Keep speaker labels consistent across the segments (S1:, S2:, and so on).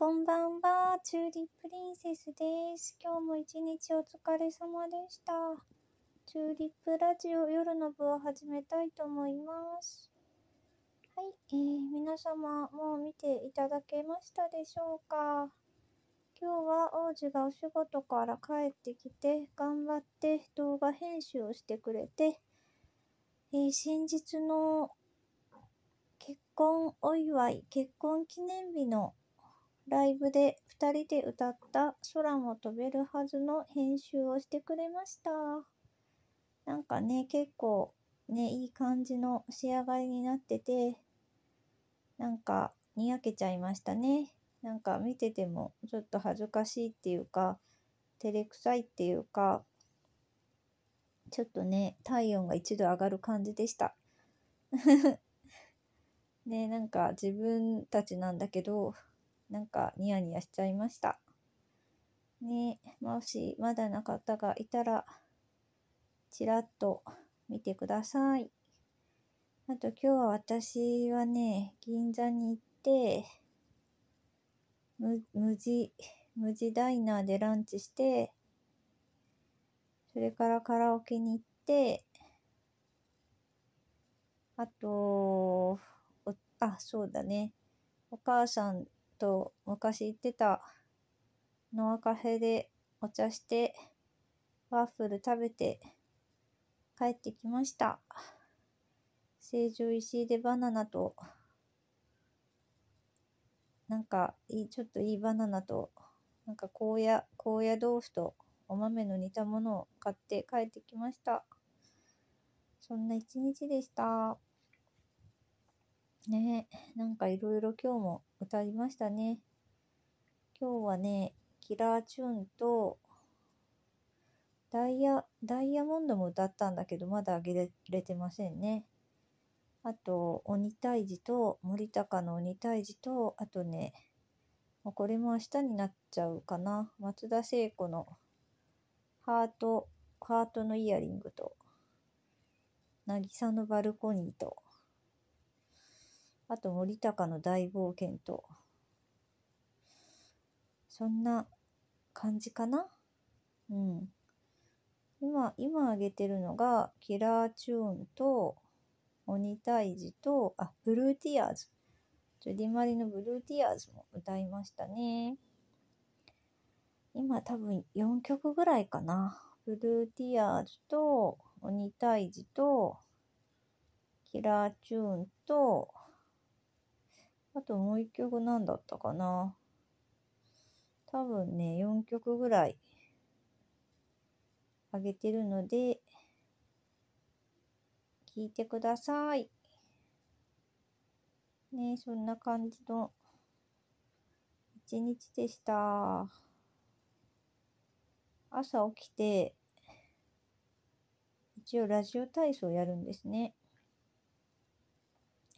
S1: こんばんは、チューリッププリンセスです。今日も一日お疲れ様でした。チューリップラジオ夜の部を始めたいと思います。はい、えー、皆様もう見ていただけましたでしょうか今日は王子がお仕事から帰ってきて、頑張って動画編集をしてくれて、えー、先日の結婚お祝い、結婚記念日のライブで2人で歌った空も飛べるはずの編集をしてくれました。なんかね、結構ね、いい感じの仕上がりになってて、なんかにやけちゃいましたね。なんか見ててもちょっと恥ずかしいっていうか、照れくさいっていうか、ちょっとね、体温が一度上がる感じでした。ね、なんか自分たちなんだけど、なんかニヤニヤしちゃいました。ねもしまだの方がいたら、ちらっと見てください。あと今日は私はね、銀座に行って、む無地、無地ダイナーでランチして、それからカラオケに行って、あと、あ、そうだね。お母さんと昔行ってたノアカフェでお茶してワッフル食べて帰ってきました。成城石井でバナナとなんかいいちょっといいバナナとなんか高野高野豆腐とお豆の煮たものを買って帰ってきました。そんな一日でした。ねなんかいろいろ今日も歌いましたね。今日はね、キラーチューンと、ダイヤ、ダイヤモンドも歌ったんだけど、まだあげれてませんね。あと、鬼退治と、森高の鬼退治と、あとね、これも明日になっちゃうかな。松田聖子のハート、ハートのイヤリングと、渚のバルコニーと、あと森高の大冒険と、そんな感じかなうん。今、今あげてるのが、キラーチューンと、鬼退治と、あ、ブルーティアーズ。ジュディマリのブルーティアーズも歌いましたね。今多分4曲ぐらいかな。ブルーティアーズと、鬼退治と、キラーチューンと、あともう一曲何だったかな。多分ね、4曲ぐらいあげてるので、聞いてください。ねそんな感じの一日でした。朝起きて、一応ラジオ体操やるんですね。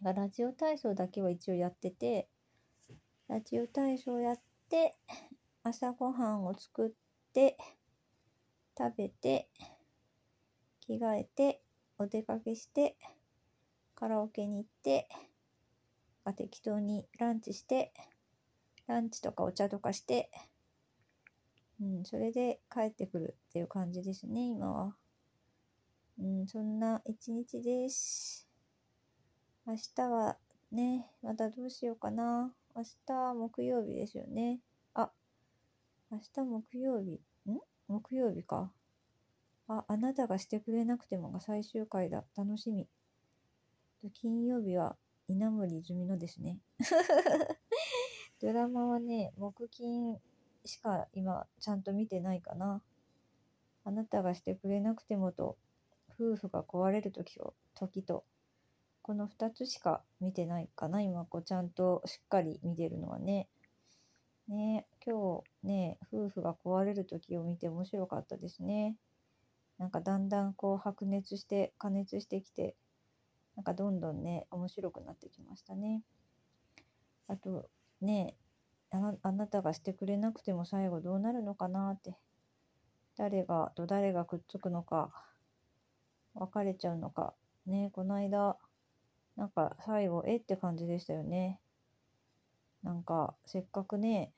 S1: ラジオ体操だけは一応やってて、ラジオ体操やって、朝ごはんを作って、食べて、着替えて、お出かけして、カラオケに行って、あ適当にランチして、ランチとかお茶とかして、うん、それで帰ってくるっていう感じですね、今は。うん、そんな一日です。明日はね、またどうしようかな。明日木曜日ですよね。あ、明日木曜日。ん木曜日か。あ、あなたがしてくれなくてもが最終回だ。楽しみ。金曜日は稲森泉のですね。ドラマはね、木金しか今ちゃんと見てないかな。あなたがしてくれなくてもと、夫婦が壊れる時を、時と、この2つしか見てないかな今こうちゃんとしっかり見てるのはね。ね今日ね夫婦が壊れる時を見て面白かったですね。なんかだんだんこう白熱して加熱してきてなんかどんどんね面白くなってきましたね。あとねあなたがしてくれなくても最後どうなるのかなって誰がと誰がくっつくのか別れちゃうのかねこの間なんか最後、えって感じでしたよね。なんか、せっかくね、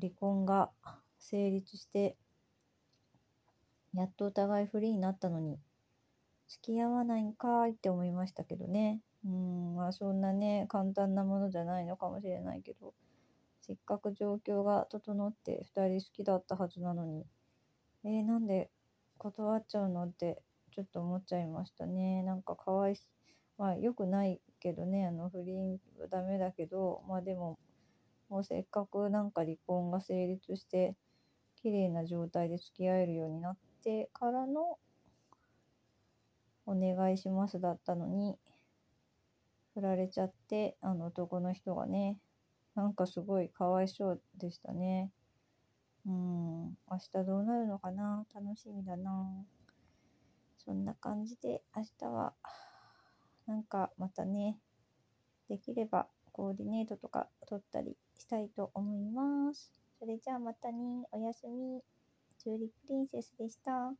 S1: 離婚が成立して、やっとお互いフリーになったのに、付き合わないんかいって思いましたけどね。うん、まあそんなね、簡単なものじゃないのかもしれないけど、せっかく状況が整って2人好きだったはずなのに、えー、なんで断っちゃうのってちょっと思っちゃいましたね。なんかかわいまあ良くないけどね、あの不倫はダメだけど、まあでも、もうせっかくなんか離婚が成立して、綺麗な状態で付き合えるようになってからの、お願いしますだったのに、振られちゃって、あの男の人がね、なんかすごいかわいそうでしたね。うん、明日どうなるのかな楽しみだなそんな感じで明日はなんかまたねできればコーディネートとか撮ったりしたいと思います。それじゃあまたねおやすみチューリップリンセスでした。